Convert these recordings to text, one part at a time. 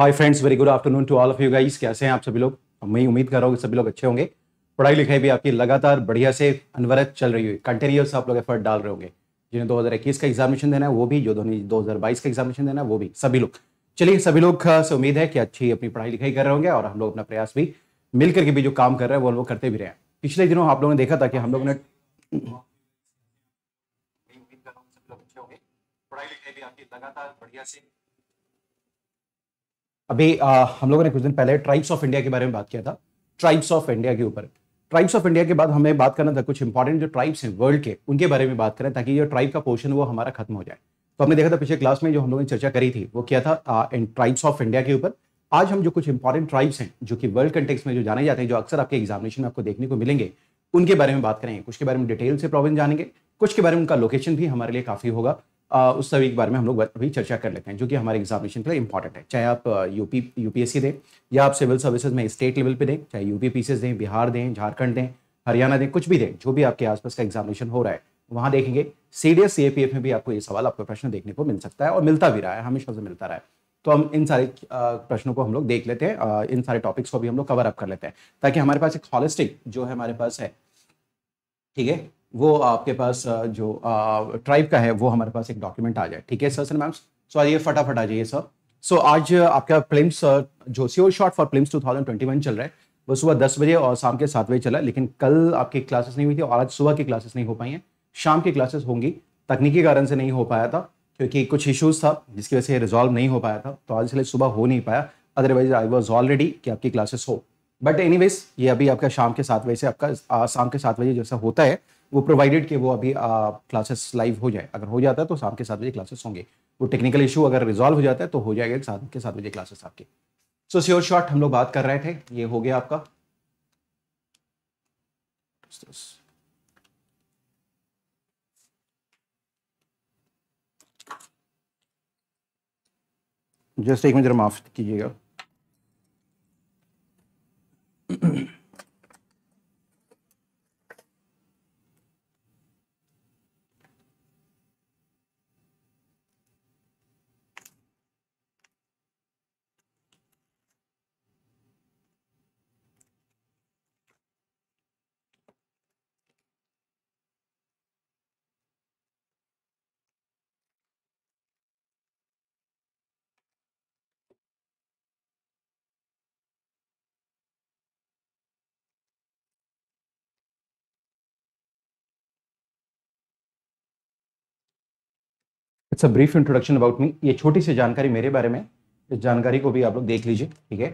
Hi friends very good afternoon to all of you guys कैसे हैं आप सभी लोग मैं उम्मीद कर रहा हूँ कि सभी लोग अच्छे होंगे पढ़ाई लिखाई भी आपकी लगातार बढ़िया से अनवरत चल रही हुई कंटिन्यूस आप लोग एफर्ट डाल रहे होंगे जिन्हें 2021 का एग्जामिनेशन देना है वो भी जो दो हज़ार का एग्जामिनेशन देना है वो भी सभी लोग चलिए सभी लोग से उम्मीद है कि अच्छी अपनी पढ़ाई लिखाई कर रहे होंगे और हम लोग अपना प्रयास भी मिल करके भी जो काम कर रहे हैं वो लोग करते भी रहे हैं पिछले दिनों आप लोगों ने देखा था कि हम लोगों ने पढ़ाई लिखाई भी आपकी लगातार बढ़िया से अभी आ, हम लोगों ने कुछ दिन पहले ट्राइब्स ऑफ इंडिया के बारे में बात किया था ट्राइब्स ऑफ इंडिया के ऊपर ट्राइब्स ऑफ इंडिया के बाद हमें बात करना था कुछ इंपॉर्टेंट जो ट्राइब्स हैं वर्ल्ड के उनके बारे में बात करें ताकि जो ट्राइब का पोर्शन वो हमारा खत्म हो जाए तो हमने देखा था पिछले क्लास में जो हम लोगों ने चर्चा करी थी वो किया था इन ट्राइब्स ऑफ इंडिया के ऊपर आज हम जो कुछ इंपॉर्टेंट ट्राइब्स हैं जो कि वर्ल्ड कंटेक्स में जो जाने जाते हैं जो अक्सर आपके एग्जामिनेशन में आपको देखने को मिलेंगे उनके बारे में बात करेंगे कुछ के बारे में डिटेल से प्रॉब्लम जानेंगे कुछ के बारे में उनका लोकेशन भी हमारे लिए काफ़ी होगा उस सभी के बारे में हम लोग अभी चर्चा कर लेते हैं जो कि हमारे एग्जामिनेशन के लिए इंपॉर्टेंट है चाहे आप यूपी यूपीएससी दें या आप सिविल सर्विसेज में स्टेट लेवल पे दें चाहे यूपी पीसेस दें बिहार दें झारखंड दें हरियाणा दें कुछ भी दें जो भी आपके आसपास का एग्जामिनेशन हो रहा है वहाँ देखेंगे सी डी में भी आपको ये सवाल आपका प्रश्न देखने को मिल सकता है और मिलता भी रहा है हमेशा से मिलता रहा है तो हम इन सारे प्रश्नों को हम लोग देख लेते हैं इन सारे टॉपिक्स को भी हम लोग कवर अप कर लेते हैं ताकि हमारे पास एक हॉलिस्टिक जो है हमारे पास है ठीक है वो आपके पास जो ट्राइब का है वो हमारे पास एक डॉक्यूमेंट आ जाए ठीक है सर सर मैम सो आइए फटाफट आ जाइए सर सो आज आपका प्लिम्स जो सियोर शॉट फॉर प्लिम्स 2021 चल रहा है वो सुबह दस बजे और शाम के सात बजे चला लेकिन कल आपकी क्लासेस नहीं हुई थी और आज सुबह की क्लासेस नहीं हो पाई हैं शाम की क्लासेस होंगी तकनीकी कारण से नहीं हो पाया था क्योंकि कुछ इशूज़ था जिसकी वजह से रिजॉल्व नहीं हो पाया था तो आज इसलिए सुबह हो नहीं पाया अदरवाइज आई वॉज ऑलरेडी कि आपकी क्लासेस हो बट एनी ये अभी आपका शाम के सात बजे से आपका शाम के सात बजे जैसा होता है वो प्रोवाइडेड कि वो अभी क्लासेस लाइव हो जाए अगर हो जाता है तो शाम के सात बजे क्लासेस होंगे वो टेक्निकल इशू अगर रिजॉल्व हो जाता है तो हो जाएगा शाम के सात बजे क्लासेस आपके सो श्योर शॉर्ट हम लोग बात कर रहे थे ये हो गया आपका जस्ट एक मिनट माफ कीजिएगा it's a brief introduction about me ये छोटी सी जानकारी मेरे बारे में इस जानकारी को भी आप लोग देख लीजिए ठीक है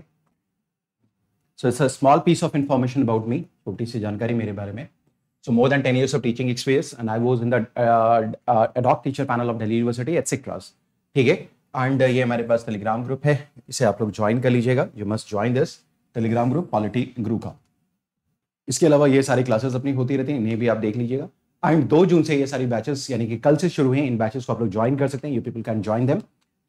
so it's a small piece of information about me छोटी सी जानकारी मेरे बारे में so more than ten years of teaching experience and I was in the teacher panel of Delhi university panel of ठीक है एंड uh, ये हमारे पास टेलीग्राम ग्रुप है इसे आप लोग ज्वाइन कर लीजिएगा you must join this Telegram group polity group का इसके अलावा ये सारी क्लासेस अपनी होती रहती हैं इन्हें भी आप देख लीजिएगा एंड दो जून से ये सारी बैचेस यानी कि कल से शुरू हैं इन बैचेस को आप लोग ज्वाइन कर सकते हैं you people can join them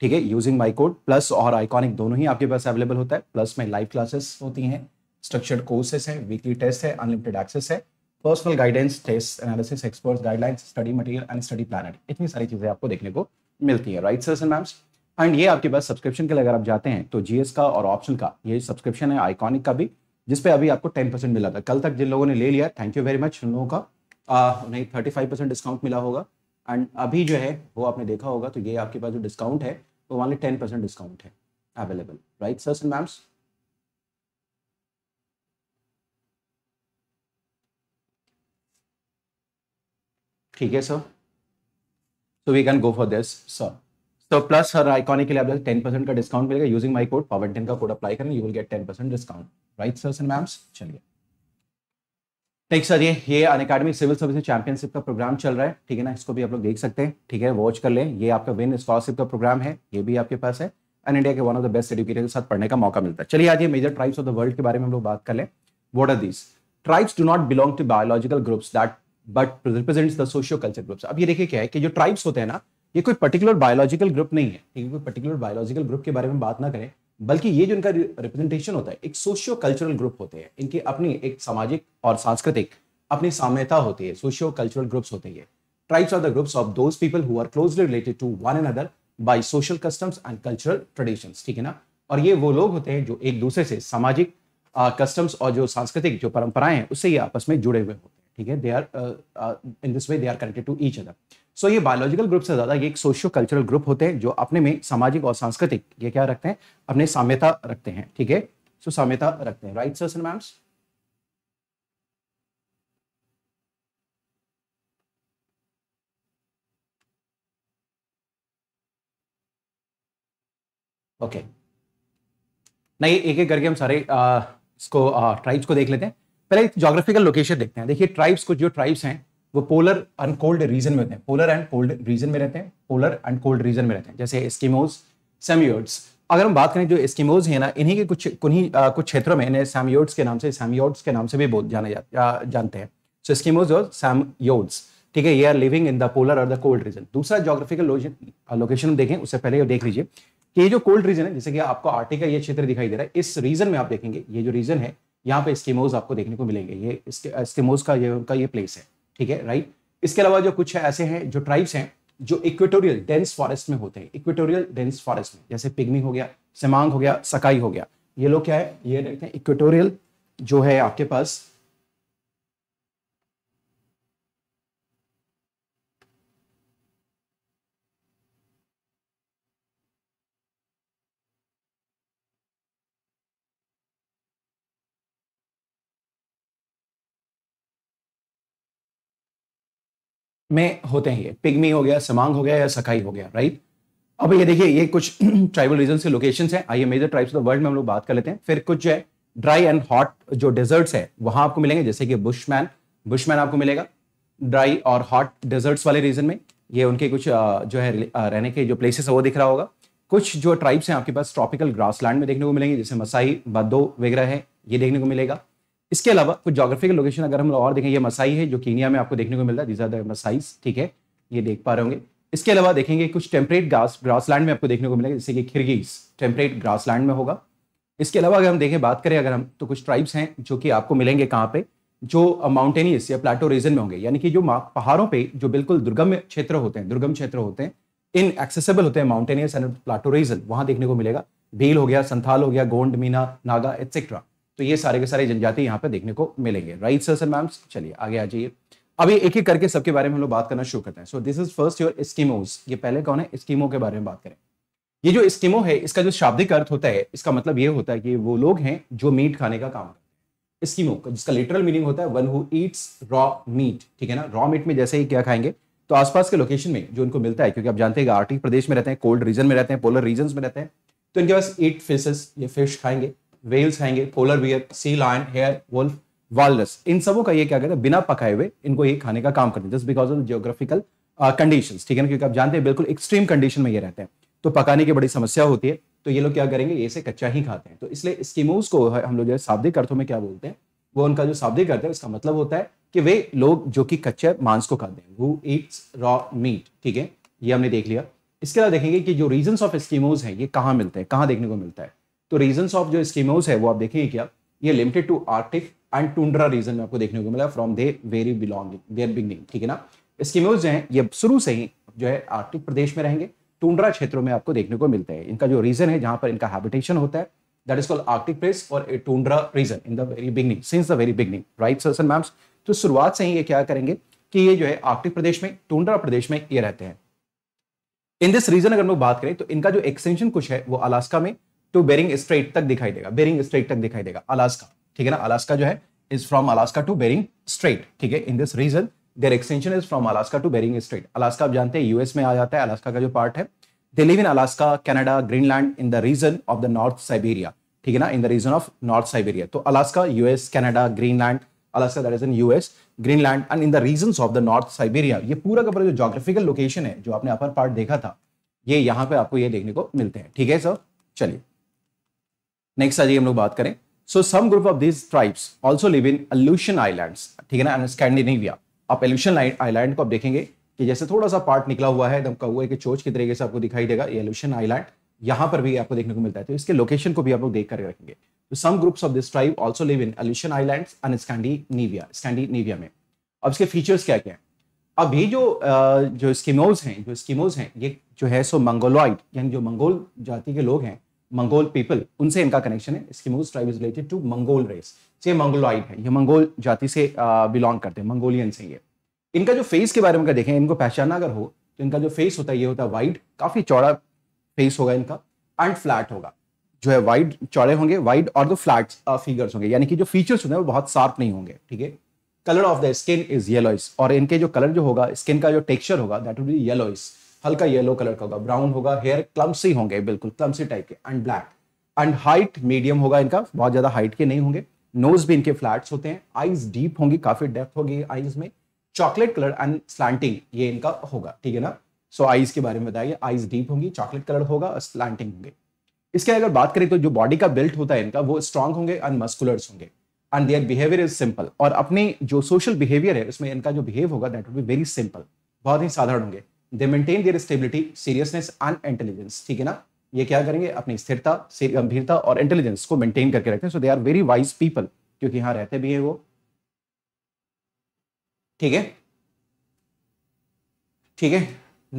ठीक है यूजिंग माई कोड प्लस और आइकॉनिक दोनों ही आपके पास अवेलेबल होता है प्लस में लाइव क्लासेस होती हैं स्ट्रक्चर्ड कोर्सेस हैं वीकली टेस्ट है अनलिमिटेड एक्सेस है personal guidance test analysis expert guidelines study material and study plan इतनी सारी चीज़ें आपको देखने को मिलती है राइट सर एंड मैम्स एंड ये आपके पास सब्सक्रिप्शन के लिए अगर आप जाते हैं तो जीएस का और ऑप्शन का ये सब्सक्रिप्शन है आइकॉनिक का भी जिसपे अभी आपको टेन परसेंट मिला था कल तक जिन लोगों ने ले लिया थैंक यू वेरी मच उन लोगों का नहीं थर्टी फाइव परसेंट डिस्काउंट मिला होगा एंड अभी जो है वो आपने देखा होगा तो ये आपके पास जो डिस्काउंट है वो ओनली टेन परसेंट डिस्काउंट है available right sir and ma'ams ठीक है sir so we can go for this sir so plus sir iconic के लिए आप टेन परसेंट का डिस्काउंट मिलेगा using my code power ten का कोड अप्लाई करें you will get ten percent discount right sir and ma'ams चलिए next sir ये ये Unacademy civil service championship का प्रोग्राम चल रहा है ठीक है ना इसको भी आप लोग देख सकते हैं ठीक है वॉच कर लें ये आपका विन स्कॉलरशिप का प्रोग्राम है ये भी आपके पास है एंड इंडिया के one of the best educator के साथ पढ़ने का मौका मिलता है चलिए आज ये major tribes of the world के बारे में हम लोग बात कर लें what are these tribes do not belong to biological groups that but represent the socio culture groups अब ये देखिए क्या है कि जो ट्राइब्स होते हैं ना ये कोई पर्टिकुलर बायोलॉजिकल ग्रुप नहीं है ठीक है कोई पर्टिकुलर बायोलॉजिकल ग्रुप के बारे में बात ना करें बल्कि ये जो इनका रिप्रेजेंटेशन होता है एक सोशियो कल्चरल ग्रुप होते हैं इनकी अपनी एक सामाजिक और सांस्कृतिक अपनी साम्यता होती है सोशियो कल्चरल ग्रुप्स होते हैं tribes are the groups of those people who are closely related to one and other by social customs and cultural tradition ठीक है ना और ये वो लोग होते हैं जो एक दूसरे से सामाजिक कस्टम्स और जो सांस्कृतिक जो परंपराएं हैं उससे ये आपस में जुड़े हुए होते हैं ठीक है they are in this way they are connected to each other so so, ये बायोलॉजिकल ग्रुप से ज़्यादा ये एक सोशियो कल्चरल ग्रुप होते हैं जो अपने में सामाजिक और सांस्कृतिक ये क्या रखते हैं अपने साम्यता रखते हैं ठीक है सो साम्यता रखते हैं right sir and ma'ams okay okay. नहीं एक एक करके हम सारे आ, इसको ट्राइब्स को देख लेते हैं पहले जोग्राफिकल लोकेशन देखते हैं देखिए ट्राइब्स को जो ट्राइब्स हैं वो पोलर अनकोल्ड रीजन में होते हैं पोलर एंड कोल्ड रीजन में रहते हैं पोलर एंड कोल्ड रीजन में रहते हैं जैसे एस्किमोज सेमियोड्स अगर हम बात करें जो एस्किमोज हैं ना इन्हीं के कुछ कुन्हीं कुछ क्षेत्रों में इन्हें सैमयोड्स के नाम से सैमयोड्स के नाम से भी बोल जाने जा, जानते हैं सो एस्किमोज और सैमयोड्स ठीक है ये are living in the polar और द कोल्ड रीजन दूसरा जोग्राफिकल लोकेशन देखें उससे पहले देख लीजिए कि ये जो कोल्ड रीजन है जैसे कि आपको आर्टिक का ये क्षेत्र दिखाई दे रहा है इस रीजन में आप देखेंगे ये जो रीजन है यहाँ पे स्कीमोज आपको देखने को मिलेंगे ये स्कीमोज का ये उनका ये प्लेस है ठीक है राइट इसके अलावा जो कुछ है ऐसे हैं जो ट्राइब्स हैं जो इक्वेटोरियल डेंस फॉरेस्ट में होते हैं इक्वेटोरियल डेंस फॉरेस्ट में जैसे पिग्मी हो गया सेमांग हो गया सकाई हो गया ये लोग क्या है ये देखते हैं इक्वेटोरियल जो है आपके पास में होते हैं ये पिग्मी हो गया समांग हो गया या सकाई हो गया राइट अब ये देखिए ये कुछ ट्राइबल रीजन के लोकेशन है आइए मेजर ट्राइब्स ऑफ वर्ल्ड में हम लोग बात कर लेते हैं फिर कुछ जो है ड्राई एंड हॉट जो डेजर्ट्स है वहां आपको मिलेंगे जैसे कि बुशमैन बुशमैन आपको मिलेगा ड्राई और हॉट डेजर्ट्स वाले रीजन में ये उनके कुछ जो है रहने के जो प्लेसेस है वो दिख रहा होगा कुछ जो ट्राइब्स हैं आपके पास ट्रॉपिकल ग्रासलैंड में देखने को मिलेंगे जैसे मसाई बदो वगैरह है ये देखने को मिलेगा इसके अलावा कुछ जोग्राफिकल लोकेशन अगर हम लोग और देखें ये मसाई है जो कीनिया में आपको देखने को मिलता है दीज आर मसाइज ठीक है ये देख पा रहे होंगे इसके अलावा देखेंगे कुछ टेम्परेट ग्रास ग्रासलैंड में आपको देखने को मिलेगा जैसे कि खिरगीज टेम्परेट ग्रासलैंड में होगा इसके अलावा अगर हम देखें बात करें अगर हम तो कुछ ट्राइब्स हैं जो कि आपको मिलेंगे कहाँ पे जो माउंटेनियस या प्लाटो रीजन में होंगे यानी कि जो पहाड़ों पे जो बिल्कुल दुर्गम क्षेत्र होते हैं दुर्गम क्षेत्र होते हैं इन एक्सेसिबल होते हैं माउंटेनियस एंड प्लाटो रीजन वहां देखने को मिलेगा भील हो गया संथाल हो गया गोंड मीना नागा एक्सेट्रा तो ये सारे के सारे जनजाति यहाँ पे देखने को मिलेंगे राइट सर सर मैम्स चलिए आगे आ जाइए अभी एक एक करके सबके बारे में हम लोग बात करना शुरू करते हैं so this is first your Eskimos ये पहले कौन है स्कीमो के बारे में बात करें ये जो स्कीमो है इसका जो शाब्दिक अर्थ होता है इसका मतलब ये होता है कि वो लोग हैं जो मीट खाने का काम करते हैं स्कीमो जिसका लिटरल मीनिंग होता है one who eats raw meat ठीक है ना रॉ मीट में जैसे ही क्या खाएंगे तो आसपास के लोकेशन में जो उनको मिलता है क्योंकि आप जानते हैं आर्टिक प्रदेश में रहते हैं कोल्ड रीजन में रहते हैं पोलर रीजन में रहते हैं तो इनके पास ईट फिशेस ये फिश खाएंगे वेल्स आएंगे polar bear sea lion hare wolf walrus इन सबों का ये क्या कहते हैं बिना पकाए हुए इनको ये खाने का काम करते हैं just because of geographical condition ठीक है ना क्योंकि आप जानते हैं बिल्कुल एक्सट्रीम कंडीशन में ये रहते हैं तो पकाने की बड़ी समस्या होती है तो ये लोग क्या करेंगे ये से कच्चा ही खाते हैं तो इसलिए स्कीमोस को हम लोग जो है शाब्दिक अर्थों में क्या बोलते हैं वो उनका जो शाब्दिक अर्थ है उसका मतलब होता है कि वे लोग जो कि कच्चे मांस को खाते हैं वो ईट्स रॉ मीट ठीक है ये हमने देख लिया इसके अलावा देखेंगे कि जो रीजन ऑफ स्कीमोज है ये कहाँ मिलते हैं कहाँ देखने को मिलता है तो रीजन ऑफ जो स्कीमोज है वो आप देखेंगे क्या ये limited to arctic and tundra region में आपको देखने को मिला from the very belonging their beginning ठीक है ना स्कीमोज जो हैं ये शुरू से ही जो है आर्टिक प्रदेश में रहेंगे टूंड्रा क्षेत्रों में आपको देखने को मिलते हैं इनका जो रीजन है जहां पर इनका हैबिटेशन होता है that is called arctic place और a tundra region in the very beginning since the very beginning right sir and ma'ams तो शुरुआत से ही ये क्या करेंगे कि ये जो है आर्टिक प्रदेश में टुंड्रा प्रदेश में ये रहते हैं इन दिस रीजन अगर हम बात करें तो इनका जो एक्सटेंशन कुछ है वो अलास्का में टू बेरिंग स्ट्रेट तक दिखाई देगा बेरिंग स्ट्रेट तक दिखाई देगा अलास्का ठीक है ना अलास्का जो है is from Alaska to Bering Strait ठीक है in this region their extension is from Alaska to Bering Strait Alaska आप जानते हैं यूएस में आ जाता है अलास्का का जो पार्ट है they live in Alaska Canada Greenland in the region of the north Siberia ठीक है ना in the region of north Siberia तो Alaska US Canada Greenland Alaska that is in US Greenland and in the region of the north Siberia ये पूरा का पूरा जो geographical location है जो आपने अपर पार्ट देखा था ये यहाँ पे आपको ये देखने को मिलते हैं ठीक है सर चलिए नेक्स्ट आ जाइए हम लोग बात करें so some group of this tribes also live in Aleutian islands ठीक है ना एंड स्कैंडिनेविया आप एल्यूशन आइलैंड को आप देखेंगे कि जैसे थोड़ा सा पार्ट निकला हुआ है दमका हुआ है कि चोच के तरीके से आपको दिखाई देगा ये एल्यूशन आइलैंड यहां पर भी आपको देखने को मिलता है तो इसके लोकेशन को भी आप लोग देख कर रखेंगे तो some groups of this tribe also live in Aleutian island and Scandinavia Scandinavia में अब इसके फीचर्स क्या क्या है अब ये जो जो स्कीमोज हैं जो स्कीमोज हैं ये जो है सो मंगोलॉइड यानी जो मंगोल जाति के लोग हैं मंगोल पीपल उनसे इनका कनेक्शन है Eskimos tribe is related to Mongol race ये मंगोलॉइड है ये मंगोल जाति से बिलोंग करते हैं मंगोलियन से ये इनका जो फेस के बारे में देखें इनको पहचाना अगर हो तो इनका जो फेस होता है ये होता है वाइड काफी चौड़ा फेस होगा इनका एंड फ्लैट होगा जो है वाइड चौड़े होंगे वाइड और दो फ्लैट फिगर्स होंगे यानी कि जो फीचर्स होते हैं वो बहुत शार्प नहीं होंगे ठीक है colour of the skin is yellowish और इनके जो कलर जो होगा स्किन का जो टेक्सचर होगा दैट विल बी येलोइस हल्का येलो कलर का होगा ब्राउन होगा हेयर क्लम्सी होंगे बिल्कुल क्लम्सी टाइप के and black and height medium होगा इनका बहुत ज्यादा हाइट के नहीं होंगे नोज भी इनके फ्लैट्स होते हैं आईज डीप होंगी काफी डेप्थ होगी आईज में चॉकलेट कलर एंड स्लैंटिंग ये इनका होगा ठीक है ना सो so, आईज के बारे में बताइए आईज डीप होंगी चॉकलेट कलर होगा स्लैंटिंग होंगे इसके अगर बात करें तो जो बॉडी का बिल्ट होता है इनका वो स्ट्रांग होंगे एंड मस्कुलर्स होंगे and their behaviour is simple और अपने जो सोशल बिहेवियर है उसमें इनका जो बिहेव होगा that would be very simple बहुत ही साधारण होंगे they maintain their stability seriousness and intelligence ठीक है ना ये क्या करेंगे अपनी स्थिरता गंभीरता और इंटेलिजेंस को मेंटेन करके रखते हैं so they are very wise people क्योंकि यहां रहते भी हैं वो ठीक है ठीक है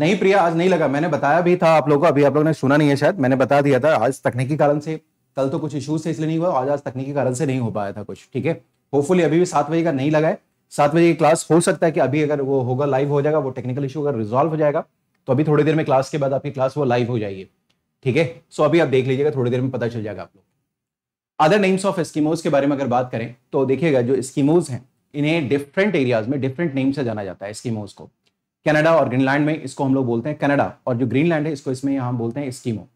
नहीं प्रिया आज नहीं लगा मैंने बताया भी था आप लोगों को अभी आप लोगों ने सुना नहीं है शायद मैंने बता दिया था आज तकनीकी कारण से कल तो कुछ इश्यूज से इसलिए नहीं हुआ आज आज तकनीकी कारण से नहीं हो पाया था कुछ ठीक है होपफुली अभी भी सात बजे का नहीं लगा है सात बजे की क्लास हो सकता है कि अभी अगर वो होगा लाइव हो जाएगा वो टेक्निकल इशू अगर रिजॉल्व हो जाएगा तो अभी थोड़ी देर में क्लास के बाद आपकी क्लास वो लाइव हो जाएगी ठीक है सो अभी आप देख लीजिएगा थोड़ी देर में पता चल जाएगा आप लोग अदर नेम्स ऑफ स्कीमोज के बारे में अगर बात करें तो देखिएगा जो स्कीमोज हैं इन्हें डिफरेंट एरियाज में डिफरेंट नेम से जाना जाता है स्कीमोज को कनाडा और ग्रीनलैंड में इसको हम लोग बोलते हैं कनाडा और जो ग्रीनलैंड है इसको इसमें हम बोलते हैं स्कीमो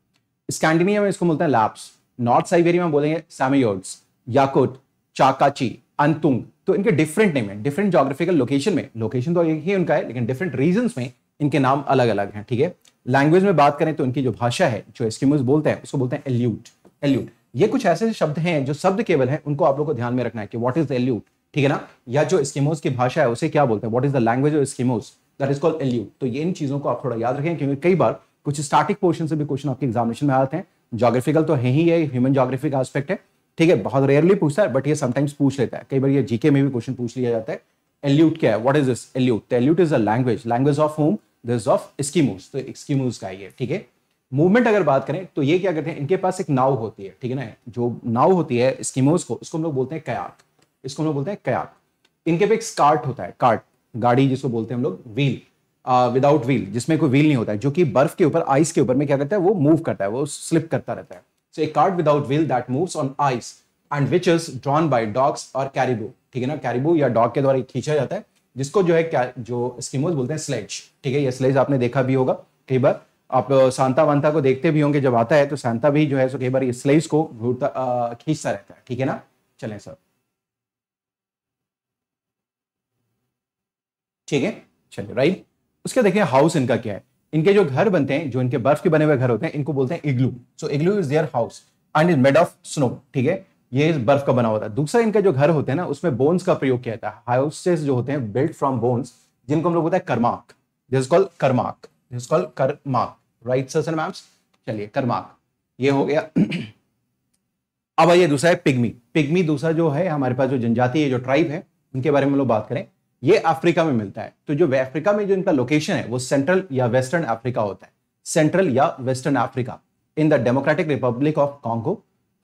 स्कैंडिनेविया में इसको बोलते हैं लैप्स नॉर्थ साइबेरिया में बोलेंगे सैमियोड्स याकुट चाकाची अंतुंग तो इनके डिफरेंट नेम है डिफरेंट जोग्राफिकल लोकेशन में लोकेशन तो एक ही उनका है लेकिन डिफरेंट रीजन में इनके नाम अलग अलग हैं ठीक है लैंग्वेज में बात करें तो इनकी जो भाषा है जो एस्किमोज बोलते हैं उसको बोलते हैं एल्यूट एल्यूट ये कुछ ऐसे शब्द हैं जो शब्द केवल हैं उनको आप लोग को ध्यान में रखना है कि व्हाट इज एल्यूट ठीक है ना या जो स्कीमोज की भाषा है उसे क्या बोलते हैं what is the language of Eskimos that is called Aleut तो ये इन चीजों को आप थोड़ा याद रखें क्योंकि कई बार कुछ स्टार्टिंग पोर्शन से भी क्वेश्चन आपके एग्जामिनेशन में आते हैं जोग्राफिकल तो है ही है ह्यूमन जोग्राफिक आस्पेक्ट है ठीक है बहुत रेयरली पूछता है बट ये समटाइम्स पूछ लेता है कई बार ये जीके में भी क्वेश्चन पूछ लिया जाता है एल्यूट क्या है what is this Aleut Aleut is a language language of home this of Eskimos तो स्कीमूस का ये ठीक है मूवमेंट अगर बात करें तो ये क्या करते हैं इनके पास एक नाव होती है ठीक है ना जो नाव होती है स्कीमोस को उसको हम लोग बोलते हैं कयाक इसको हम लोग बोलते हैं कयाक इनके पे एक स्कार्ट होता है कार्ट गाड़ी जिसको बोलते हैं हम लोग व्हील विदाउट व्हील जिसमें कोई व्हील नहीं होता है जो कि बर्फ के ऊपर आइस के ऊपर में क्या करता है वो मूव करता है वो स्लिप करता रहता है so a cart without wheel that moves on ice and which is drawn by dogs और कैरिबू ठीक है ना कैरिबू या डॉग के द्वारा खींचा जाता है जिसको जो है जो स्कीमोज बोलते हैं स्लेज ठीक है ये स्लेज आपने देखा भी होगा कई बार आप सांता वांता को देखते भी होंगे जब आता है तो सांता भी जो है सो कई बार ये स्लेज को घूरता खींचता रहता है ठीक है ना चले सर ठीक है चलिए राइट उसके देखिए हाउस इनका क्या है इनके जो घर बनते हैं जो इनके बर्फ के बने हुए घर होते हैं इनको बोलते हैं igloo so igloo is their house and is made of snow ठीक है ये बर्फ का बना हुआ था दूसरा इनका जो घर होते हैं ना उसमें बोन्स का प्रयोग किया जाता है हाउसेस जो होते हैं बिल्ड फ्रॉम बोन्स जिनको हम लोग बोलते हैं कर्माक दिस कॉल कर्माक दिस कॉल कर्माक राइट सर मैम्स चलिए कर्माक ये हो गया अब आइए दूसरा है पिग्मी पिग्मी दूसरा जो है हमारे पास जो जनजाति है जो ट्राइब है उनके बारे में हम लोग बात करें ये अफ्रीका में मिलता है तो जो अफ्रीका में जो इनका लोकेशन है वो सेंट्रल या वेस्टर्न अफ्रीका होता है सेंट्रल या western Africa in the Democratic Republic of Congo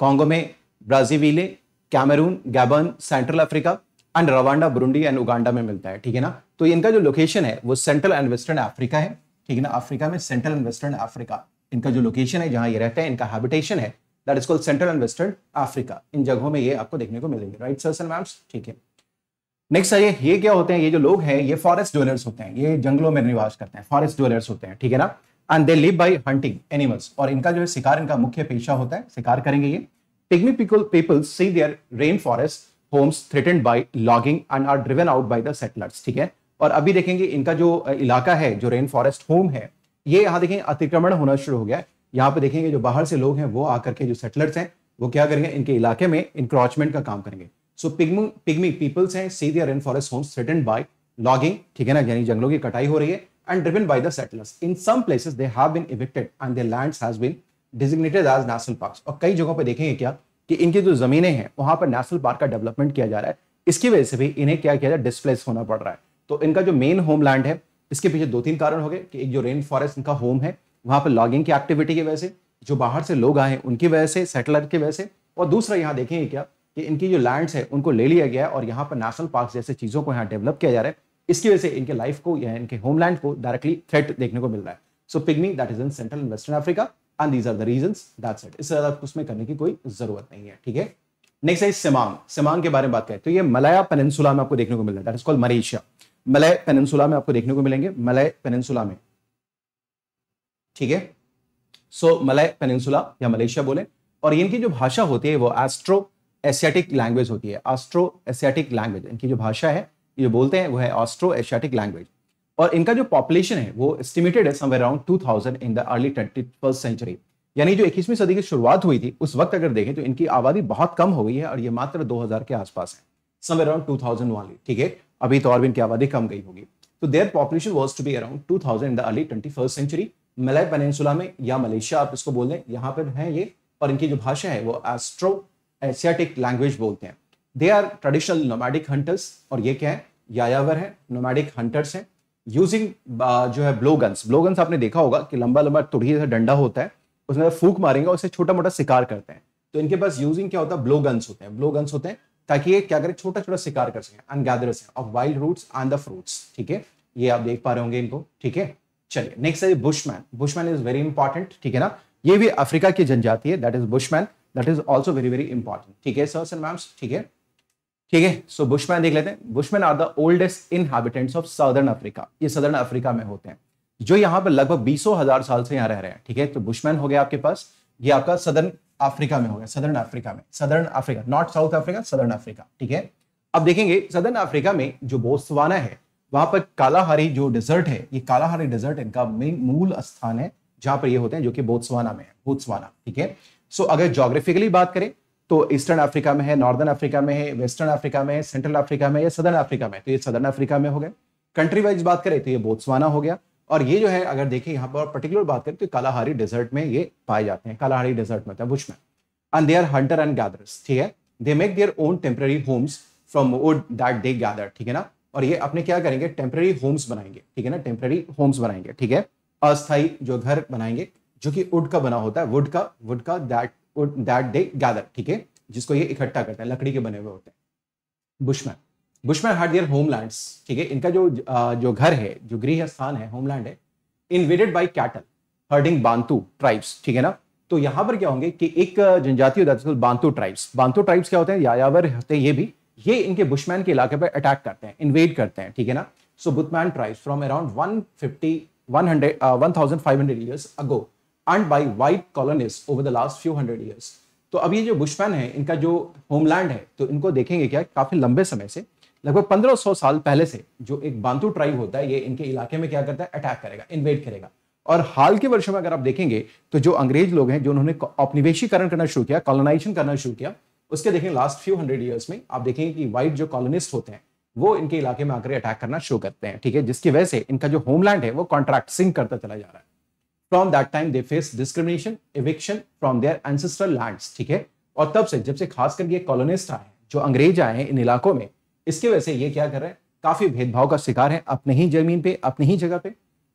Congo में Brazzaville Cameroon Gabon central Africa and Rwanda Burundi and Uganda में मिलता है ठीक है ना तो इनका जो लोकेशन है वो सेंट्रल एंड वेस्टर्न अफ्रीका है ठीक है ना अफ्रीका में सेंट्रल एंड वेस्टर्न अफ्रीका इनका जो लोकेशन है जहां ये रहते हैं इनका हैबिटेशन है that is called central and western Africa इन जगहों में ये आपको देखने को मिलेंगे राइट सर्स एंड मैम्स ठीक है नेक्स्ट सर ये क्या होते हैं ये जो लोग हैं ये फॉरेस्ट ड्वेलर्स होते हैं ये जंगलों में निवास करते हैं फॉरेस्ट ड्वेलर्स होते हैं ठीक है ना and they live by hunting animals और इनका जो है शिकार इनका मुख्य पेशा होता है शिकार करेंगे ये pygmy people see their rain forest homes threatened by logging and are driven out by the settlers ठीक है और अभी देखेंगे इनका जो इलाका है जो रेन फॉरेस्ट होम है ये यहाँ देखेंगे अतिक्रमण होना शुरू हो गया है यहाँ पे देखेंगे जो बाहर से लोग हैं वो आकर के जो सेटलर्स हैं वो क्या करेंगे इनके इलाके में इंक्रोचमेंट का काम करेंगे सो पिग्मी पीपल्स हैं see their in forest homes threaten by logging ठीक है ना यानी जंगलों की कटाई हो रही है and driven by the settlers in some places they have been evicted and their lands has been designated as national parks और कई जगहों पर देखेंगे क्या कि इनकी जो जमीनें हैं वहां पर नेशनल पार्क का डेवलपमेंट किया जा रहा है इसकी वजह से भी इन्हें क्या किया जाए डिस्प्लेस होना पड़ रहा है तो इनका जो मेन होमलैंड है इसके पीछे दो तीन कारण हो गए कि एक जो रेन फॉरेस्ट इनका होम है वहां पर लॉगिंग की एक्टिविटी की वजह से जो बाहर से लोग आए उनकी वजह से सेटलर की वजह से और दूसरा यहाँ देखेंगे क्या कि इनकी जो लैंड्स है उनको ले लिया गया है और यहाँ पर नेशनल पार्क जैसे चीज़ों को यहाँ डेवलप किया जा रहा है इसकी वजह से इनके लाइफ को या इनके होमलैंड को डायरेक्टली थ्रेट देखने को मिल रहा है so pygmy that is in central and western Africa and these are the region that set इससे ज़्यादा उसमें करने की कोई जरूरत नहीं है ठीक है नेक्स्ट है सिमांग सिमांग के बारे में बात करें तो ये मलाया पेनसुला में आपको देखने को मिल रहा है that is called Malaysia Malay peninsula में आपको देखने को मिलेंगे मलय पेनसुला में ठीक है सो मलय पेनसुला या मलेशिया बोले और इनकी जो भाषा होती है वो एस्ट्रो एशियाटिक लैंग्वेज होती है ऑस्ट्रो एशियाटिक लैंग्वेज इनकी जो भाषा है जो बोलते हैं वो है ऑस्ट्रो एशियाटिक लैंग्वेज और इनका जो पॉपुलेशन है वो एस्टिमेटेड है somewhere around 2000 in the early twenty first century यानी जो 21वीं सदी की शुरुआत हुई थी उस वक्त अगर देखें तो इनकी आबादी बहुत कम हो गई है और ये मात्र 2000 के आसपास है समवेयर अराउंड 2000 वाली ठीक है अभी तो और भी इनकी आबादी कम गई होगी तो their population was to be around two thousand in the early twenty first century Malay peninsula में या मलेशिया आप इसको बोल दें यहाँ पर है ये और इनकी जो भाषा है वो एस्ट्रो एशियाटिक लैंग्वेज बोलते हैं they are traditional nomadic hunters और ये क्या है यायावर है नोमैडिक हंटर्स हैं यूजिंग uh, जो है ब्लो गन्स ब्लो गन्स आपने देखा होगा कि लंबा लंबा तुड़ी जैसा डंडा होता है उसमें फूक मारेंगे और उसे छोटा मोटा शिकार करते हैं तो इनके पास यूजिंग क्या होता है ब्लो गन्स होते हैं ब्लो गन्स होते हैं ताकि ये क्या करें छोटा छोटा शिकार कर सकें अनगैदर्स हैं of wild roots and the fruits ठीक है ये आप देख पा रहे होंगे इनको ठीक है चलिए नेक्स्ट है bushman bushman is very important ठीक है ना ये भी अफ्रीका की जनजाति है that is bushman that is also very very important ठीक है सर सर मैम्स ठीक है ठीक है सो बुशमैन देख लेते हैं bushman are the oldest inhabitants of southern Africa ये सदर्न अफ्रीका में होते हैं जो यहाँ पर लगभग बीसों हजार साल से यहाँ रह रहे हैं ठीक है तो बुशमैन हो गया आपके पास ये आपका सदर्न अफ्रीका में हो गया सदर्न अफ्रीका में southern Africa north south Africa southern Africa ठीक है अब देखेंगे सदर्न अफ्रीका में जो बोस्वाना है वहां पर कालाहारी जो डेजर्ट है ये कालाहारी डेजर्ट इनका मेन मूल स्थान है जहां पर ये होते हैं जो कि बोत्सवाना में है बोत्सवाना ठीक है सो so, अगर जोग्राफिकली बात करें तो ईस्टर्न अफ्रीका में है नॉर्दर्न अफ्रीका में है वेस्टर्न अफ्रीका में है सेंट्रल अफ्रीका में या सदर्न अफ्रीका में तो ये सदर्न अफ्रीका में हो गए कंट्री वाइज बात करें तो ये बोत्सवाना हो गया और ये जो है अगर देखें यहाँ पर पर्टिकुलर बात करें तो कालाहारी डेजर्ट में ये पाए जाते हैं कालाहारी डेजर्ट में बुश में and they are hunter and gatherers ठीक है they make their own temporary homes from wood that they gather ठीक है ना और ये अपने क्या करेंगे टेम्प्रेरी होम्स बनाएंगे ठीक है ना टेम्प्रेरी होम्स बनाएंगे ठीक है अस्थायी जो घर बनाएंगे जो कि वुड का बना होता है वुड का वुड का that wood that they gather ठीक है जिसको ये इकट्ठा करता है लकड़ी के बने हुए होते हैं bushman bushman had their homeland ठीक है इनका जो जो घर है जो गृह स्थान है होमलैंड है invaded by cattle herding Bantu tribes ठीक है ना तो यहाँ पर क्या होंगे कि एक जनजाति होता बांतू ट्राइब्स बांतू ट्राइब्स क्या होते हैं यायावर होते हैं ये भी ये इनके बुशमैन के इलाके पर अटैक करते हैं इन्वेड करते हैं ठीक है ना so bushman tribes from around one one fifty hundred one thousand five hundred years ago and by white colonists over the last few hundred years तो अब ये जो बुशमैन है इनका जो होमलैंड है तो इनको देखेंगे क्या काफी लंबे समय से लगभग 1500 साल पहले से जो एक बांतू ट्राइब होता है ये इनके इलाके में क्या करता है अटैक करेगा इन्वेड करेगा और हाल के वर्षों में अगर आप देखेंगे तो जो अंग्रेज लोग हैं जो उन्होंने औपनिवेशीकरण करना शुरू किया कॉलोनाइजेशन करना शुरू किया उसके देखें लास्ट फ्यू हंड्रेड ईयर्स में आप देखेंगे कि वाइट जो कॉलोनिस्ट होते हैं वो इनके इलाके में आकर अटैक करना शुरू करते हैं ठीक है जिसकी वजह से इनका जो होमलैंड है वो कॉन्ट्रैक्ट सिंह करता चला जा रहा है from that time they face discrimination eviction from their ancestral lands ठीक है और तब से जब से खास करके ये कॉलोनिस्ट आए जो अंग्रेज आए हैं इन इलाकों में इसके वजह से ये क्या कर रहे हैं काफी भेदभाव का शिकार है अपने ही जमीन पे अपने ही जगह पे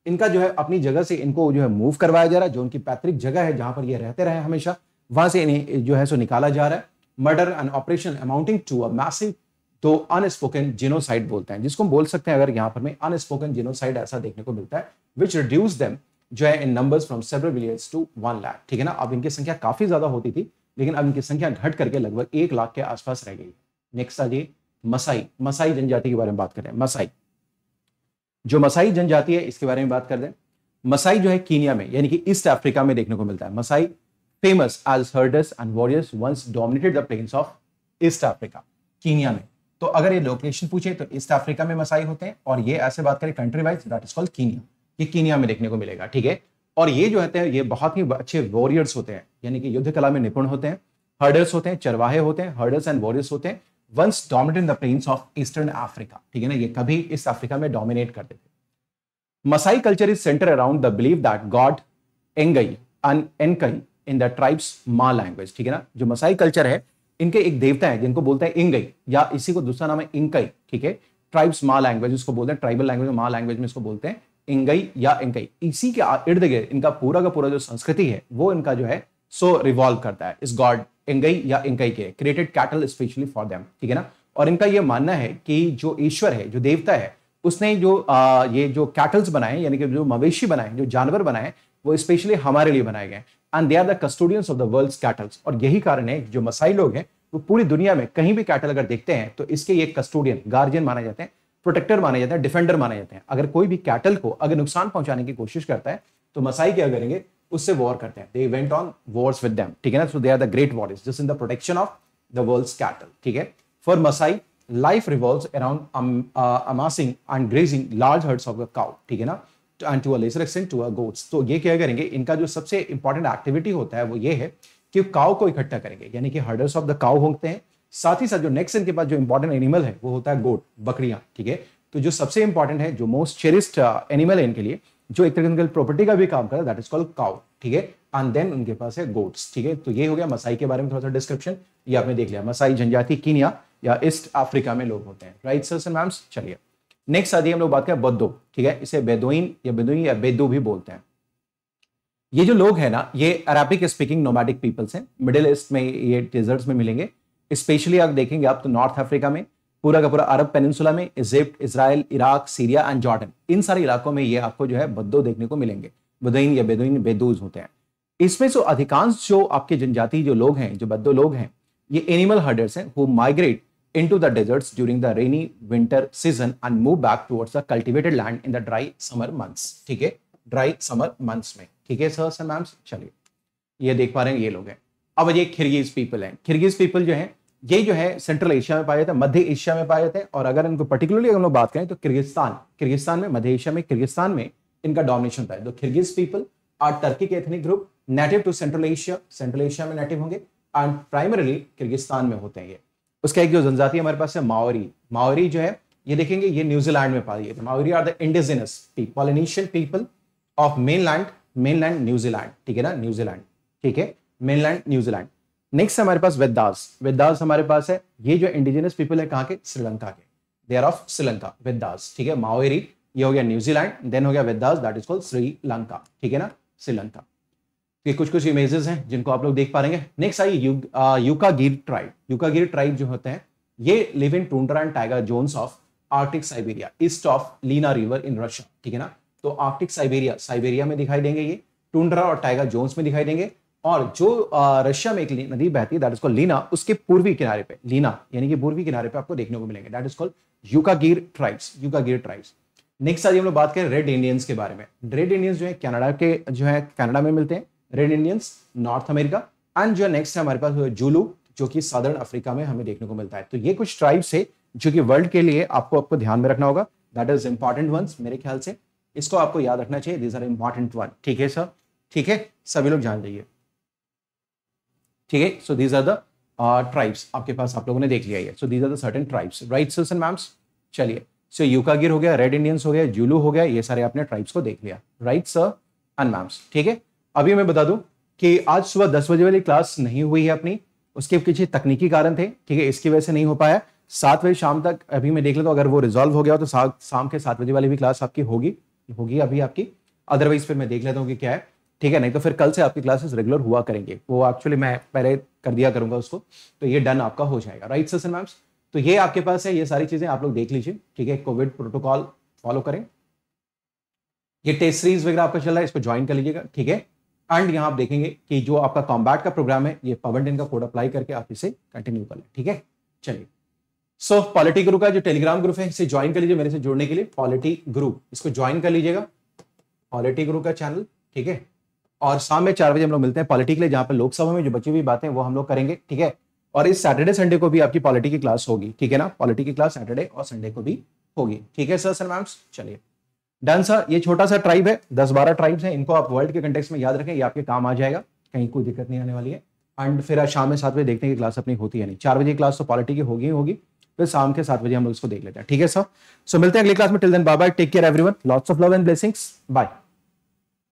इनका जो है अपनी जगह से इनको जो है मूव करवाया जा रहा है जो उनकी पैतृक जगह है जहां पर ये रहते रहे हमेशा वहां से इन्हें जो है सो निकाला जा रहा है murder and operation amounting to a massive तो अनस्पोकन जिनोसाइड बोलते हैं जिसको हम बोल सकते हैं अगर यहां पर में अनस्पोकन जिनोसाइड ऐसा देखने को मिलता है विच रिड्यूस देम जो है in numbers from several millions to one lakh ठीक है ना अब इनकी संख्या काफ़ी ज़्यादा होती थी लेकिन अब इनकी संख्या घट करके लगभग एक लाख के आसपास रह गई नेक्स्ट आ जाइए मसाई मसाई जनजाति के बारे में बात करें मसाई जो मसाई जनजाति है इसके बारे में बात कर दें मसाई जो है कीनिया में यानी कि ईस्ट अफ्रीका में देखने को मिलता है Maasai famous as herds and warriors once dominated the plains of east Africa Kenya में तो अगर ये लोकेशन पूछे तो ईस्ट अफ्रीका में मसाई होते हैं और ये ऐसे बात करें country wise that is called Kenya ये कीनिया में देखने को मिलेगा ठीक है और ये जो होते हैं ये बहुत ही अच्छे वॉरियर्स होते हैं यानी कि युद्ध कला में निपुण होते हैं हर्डर्स होते हैं चरवाहे होते हैं हर्डर्स एंड वॉरियर्स होते हैं once dominate the plains of eastern Africa ठीक है ना ये कभी इस अफ्रीका में डोमिनेट करते थे Maasai culture is center around the believe that god Engai अन Enkai in the tribes Maa language ठीक है ना जो मसाई कल्चर है इनके एक देवता है जिनको बोलते हैं इंगई या इसी को दूसरा नाम है इंकई ठीक है ट्राइब्स मा लैंग्वेज उसको बोलते हैं ट्राइबल लैंग्वेज मा लैंग्वेज में इसको बोलते हैं इंगई या एंगई इसी के इर्द गिर्द इनका पूरा का पूरा जो संस्कृति है वो इनका जो है सो रिवॉल्व करता है इस गॉड एंगई या इंकई के created cattle specially for them ठीक है ना और इनका ये मानना है कि जो ईश्वर है जो देवता है उसने जो आ, ये जो कैटल्स बनाए यानी कि जो मवेशी बनाए जो जानवर बनाए वो स्पेशली हमारे लिए बनाए गए and they are the custodians of the world cattles और यही कारण है जो मसाई लोग हैं वो पूरी दुनिया में कहीं भी कैटल अगर देखते हैं तो इसके ये कस्टोडियन गार्जियन माने जाते हैं प्रोटेक्टर माने जाते हैं डिफेंडर माने जाते हैं अगर कोई भी कैटल को अगर नुकसान पहुंचाने की कोशिश करता है तो मसाई क्या करेंगे उससे वॉर करते हैं they went on wars with them ठीक है ना so they are the great war just in the protection of the world cattle ठीक है for Maasai life revolve arounding and grazing large and of large ठीक है ना and to a lesser extent तो ये क्या करेंगे इनका जो सबसे इंपॉर्टेंट एक्टिविटी होता है वो ये है कि काउ को इकट्ठा करेंगे यानी कि हर्डर्स ऑफ द काउ होते हैं साथ ही साथ जो नेक्सन के पास जो इंपॉर्टेंट एनिमल है वो होता है गोट बकरियां ठीक है तो जो सबसे इंपॉर्टेंट है जो मोस्ट चेरिस्ट एनिमल है इनके लिए जो एक तरह तरीके प्रॉपर्टी का भी काम करता है दैट इज कॉल्ड काउ ठीक है एंड देन उनके पास है गोट्स ठीक है तो ये हो गया मसाई के बारे में थोड़ा सा डिस्क्रिप्शन ये आपने देख लिया मसाई जनजाति कीनिया या ईस्ट अफ्रीका में लोग होते हैं राइट सर एंड मैम्स चलिए नेक्स्ट आदि हम लोग बात करें बद्दो ठीक है इसे बेदोइन या बेदोइन या बेदो भी बोलते हैं ये जो लोग हैं ना ये अरेबिक स्पीकिंग नोमैटिक पीपल्स हैं मिडिल ईस्ट में ये डेजर्ट्स में मिलेंगे स्पेशली अगर देखेंगे आप तो नॉर्थ अफ्रीका में पूरा का पूरा अरब पेनिनसुला में Egypt Israel Iraq Syria and Jordan इन सारे इलाकों में ये आपको जो है बद्दो देखने को मिलेंगे बदईन या बेदईन बेदूज होते हैं इसमें से अधिकांश जो आपके जनजाति जो लोग हैं जो बद्दो लोग हैं ये एनिमल हर्डर्स हैं who migrate into the deserts during the rainy winter season and move back towards the cultivated land in the dry summer months ठीक है ड्राई समर मंथ्स में ठीक है सर मैम चलिए ये देख पा रहे हैं ये लोग हैं अब ये खिरगीज पीपल हैं खिरगीज पीपल जो है ये जो है सेंट्रल एशिया में पाए जाते हैं मध्य एशिया में पाए जाते हैं और अगर इनको पर्टिकुलरली हम लोग बात करें तो किर्गिस्तान किर्गिस्तान में मध्य एशिया में किर्गिस्तान में इनका डोमिनेशन होता है तो किर्गिज पीपल आर टर्की के ethnic group native to central Asia central Asia में नेटिव होंगे एंड प्राइमरली किर्गिस्तान में होते हैं ये उसका एक जो जनजाति हमारे पास है माओरी माओरी जो है ये देखेंगे ये न्यूजीलैंड में पाई जाती है Maori are the indigenous Polynesian people of mainland mainland New Zealand ठीक है ना न्यूजीलैंड ठीक है मेनलैंड न्यूजीलैंड नेक्स्ट हमारे पास वेदास वेदास हमारे पास है ये जो इंडिजिनियस पीपल है कहाँ के श्रीलंका के they are of Sri Lanka Vedas ठीक है माओरी ये हो गया न्यूजीलैंड देन हो गया Vedas that is called Sri Lanka ठीक है ना श्रीलंका तो ये कुछ कुछ इमेजेस हैं जिनको आप लोग देख पा रहे हैं नेक्स्ट आई यू, गिर ट्राइब गिर ट्राइब जो होते हैं ये live in tundra and taiga zone of arctic Siberia east of Lena river in Russia ठीक है ना तो आर्टिक साइबेरिया साइबेरिया में दिखाई देंगे ये टूंड्रा और टाइगर जोन्स में दिखाई देंगे और जो रशिया में एक नदी बहती है दैट इज कॉल्ड लीना उसके पूर्वी किनारे पे लीना यानी कि पूर्वी किनारे पे आपको देखने को मिलेंगे that is called Yukaghir tribes Yukaghir tribes next आज हम लोग बात करें रेड इंडियंस के बारे में रेड इंडियंस जो है कनाडा के जो है कनाडा में मिलते हैं red Indians north America and जो नेक्स्ट है हमारे पास जुलू जो कि साधारण अफ्रीका में हमें देखने को मिलता है तो ये कुछ ट्राइब्स है जो कि वर्ल्ड के लिए आपको आपको ध्यान में रखना होगा दैट इज इंपॉर्टेंट वंस मेरे ख्याल से इसको आपको याद रखना चाहिए दीज आर इंपॉर्टेंट वन ठीक है सर ठीक है सभी लोग जान जाइए ठीक है so these are the tribes आपके पास आप लोगों ने देख लिया है so these are the tribes right सिल्सन मैम्स चलिए सो यूकागिर हो गया रेड इंडियंस हो गया जुलू हो गया ये सारे आपने ट्राइब्स को देख लिया राइट सर एंड मैम्स ठीक है अभी मैं बता दूं कि आज सुबह दस बजे वाली क्लास नहीं हुई है अपनी उसके पीछे तकनीकी कारण थे ठीक है इसकी वजह से नहीं हो पाया सात बजे शाम तक अभी मैं देख लेता हूँ अगर वो रिजॉल्व हो गया तो शाम के सात बजे वाली भी क्लास आपकी होगी होगी अभी आपकी अदरवाइज फिर मैं देख लेता हूँ कि क्या है ठीक है नहीं तो फिर कल से आपकी क्लासेस रेगुलर हुआ करेंगे वो एक्चुअली मैं पहले कर दिया करूंगा उसको तो ये डन आपका हो जाएगा राइट सर मैम्स तो ये आपके पास है ये सारी चीज़ें आप लोग देख लीजिए ठीक है कोविड प्रोटोकॉल फॉलो करें ये टेस्ट सीरीज वगैरह आपका चल रहा है इसको ज्वाइन कर लीजिएगा ठीक है एंड यहाँ आप देखेंगे कि जो आपका कॉम्बैट का प्रोग्राम है ये पवन का कोड अप्लाई करके आप इसे कंटिन्यू कर लें ठीक है चलिए सो पॉलिटी ग्रुप का जो टेलीग्राम ग्रुप है इसे ज्वाइन कर लीजिए मेरे से जुड़ने के लिए पॉलिटी ग्रुप इसको ज्वाइन कर लीजिएगा पॉलिटी ग्रुप का चैनल ठीक है और शाम में चार बजे हम लोग मिलते हैं पॉलिटी के लिए जहाँ पर लोकसभा में जो बची हुई बातें वो हम लोग करेंगे ठीक है और इस सैटरडे संडे को भी आपकी पॉलिटी की क्लास होगी ठीक है ना पॉलिटी की क्लास सैटरडे और संडे को भी होगी ठीक है सर सर मैम्स चलिए डन सर ये छोटा सा ट्राइब है दस बारह ट्राइब्स हैं इनको आप वर्ल्ड के कंटेक्स में याद रखें ये आपके काम आ जाएगा कहीं कोई दिक्कत नहीं आने वाली है एंड फिर आज शाम में सात बजे देखते हैं कि क्लास अपनी होती है नहीं चार बजे क्लास तो पॉलिटी की होगी ही होगी फिर शाम के सात बजे हम लोग उसको देख लेते हैं ठीक है सर सो मिलते हैं अगली क्लास में till then bye bye take care everyone lots of love and blessings bye